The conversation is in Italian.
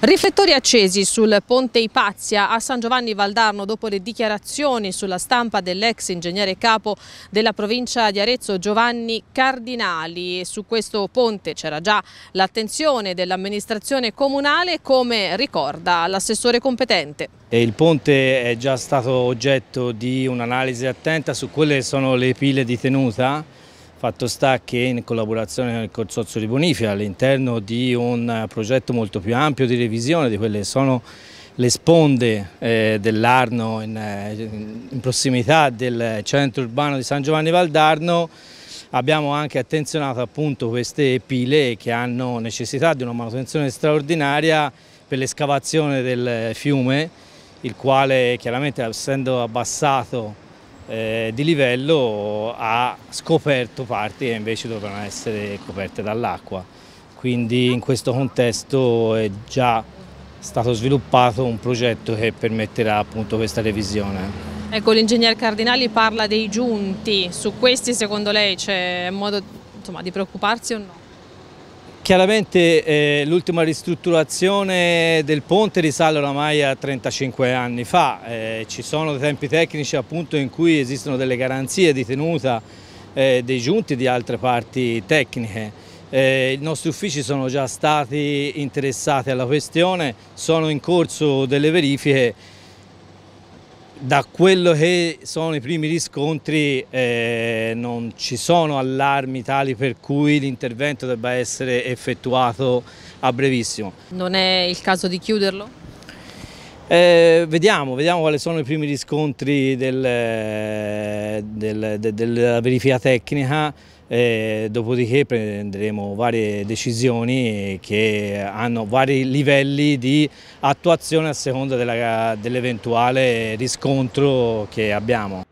Riflettori accesi sul ponte Ipazia a San Giovanni Valdarno dopo le dichiarazioni sulla stampa dell'ex ingegnere capo della provincia di Arezzo Giovanni Cardinali. Su questo ponte c'era già l'attenzione dell'amministrazione comunale come ricorda l'assessore competente. Il ponte è già stato oggetto di un'analisi attenta su quelle che sono le pile di tenuta Fatto sta che in collaborazione con il Consorzio di Bonifica all'interno di un progetto molto più ampio di revisione di quelle che sono le sponde eh, dell'Arno in, eh, in, prossimità del centro urbano di San Giovanni Valdarno abbiamo anche attenzionato appunto queste pile che hanno necessità di una manutenzione straordinaria per l'escavazione del fiume il quale chiaramente essendo abbassato eh, di livello ha scoperto parti che invece dovranno essere coperte dall'acqua. Quindi in questo contesto è già stato sviluppato un progetto che permetterà appunto questa revisione. Ecco, l'ingegner Cardinali parla dei giunti, su questi secondo lei c'è modo insomma, di preoccuparsi o no? Chiaramente eh, l'ultima ristrutturazione del ponte risale oramai a 35 anni fa, eh, ci sono tempi tecnici appunto in cui esistono delle garanzie di tenuta eh, dei giunti di altre parti tecniche. Eh, I nostri uffici sono già stati interessati alla questione, sono in corso delle verifiche da quello che sono i primi riscontri eh, non ci sono allarmi tali per cui l'intervento debba essere effettuato a brevissimo. Non è il caso di chiuderlo? Eh, vediamo, vediamo quali sono i primi riscontri del, eh, del, de, della verifica tecnica. E dopodiché prenderemo varie decisioni che hanno vari livelli di attuazione a seconda dell'eventuale dell riscontro che abbiamo.